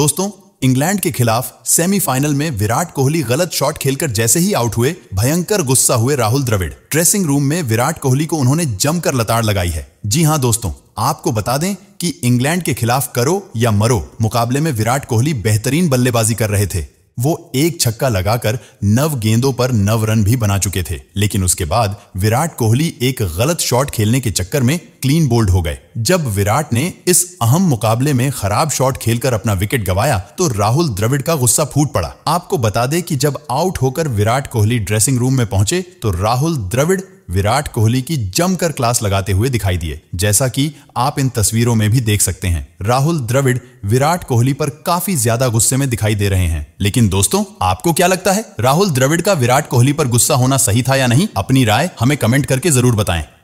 दोस्तों इंग्लैंड के खिलाफ सेमीफाइनल में विराट कोहली गलत शॉट खेलकर जैसे ही आउट हुए भयंकर गुस्सा हुए राहुल द्रविड़ ड्रेसिंग रूम में विराट कोहली को उन्होंने जमकर लताड़ लगाई है जी हाँ दोस्तों आपको बता दें कि इंग्लैंड के खिलाफ करो या मरो मुकाबले में विराट कोहली बेहतरीन बल्लेबाजी कर रहे थे वो एक छक्का लगाकर नव गेंदों पर नव रन भी बना चुके थे लेकिन उसके बाद विराट कोहली एक गलत शॉट खेलने के चक्कर में क्लीन बोल्ड हो गए जब विराट ने इस अहम मुकाबले में खराब शॉट खेलकर अपना विकेट गवाया तो राहुल द्रविड़ का गुस्सा फूट पड़ा आपको बता दें कि जब आउट होकर विराट कोहली ड्रेसिंग रूम में पहुंचे तो राहुल द्रविड़ विराट कोहली की जमकर क्लास लगाते हुए दिखाई दिए जैसा कि आप इन तस्वीरों में भी देख सकते हैं राहुल द्रविड़ विराट कोहली पर काफी ज्यादा गुस्से में दिखाई दे रहे हैं लेकिन दोस्तों आपको क्या लगता है राहुल द्रविड़ का विराट कोहली पर गुस्सा होना सही था या नहीं अपनी राय हमें कमेंट करके जरूर बताएं